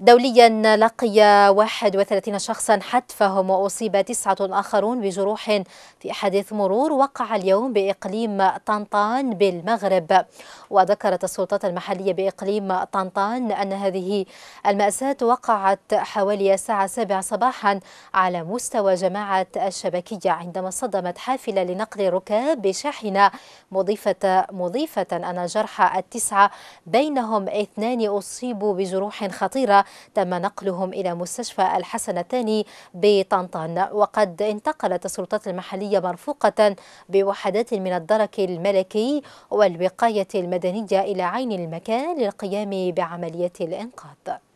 دوليا لقي 31 شخصا حتفهم وأصيب تسعة آخرون بجروح في حادث مرور وقع اليوم بإقليم طنطان بالمغرب وذكرت السلطات المحلية بإقليم طنطان أن هذه المأساة وقعت حوالي الساعة 7 صباحا على مستوى جماعة الشبكية عندما صدمت حافلة لنقل الركاب بشاحنة مضيفة, مضيفة أن جرح التسعة بينهم اثنان أصيبوا بجروح خطيرة تم نقلهم إلى مستشفى الحسن الثاني بطنطان وقد انتقلت السلطات المحلية مرفوقة بوحدات من الدرك الملكي والوقاية المدنية إلى عين المكان للقيام بعملية الإنقاذ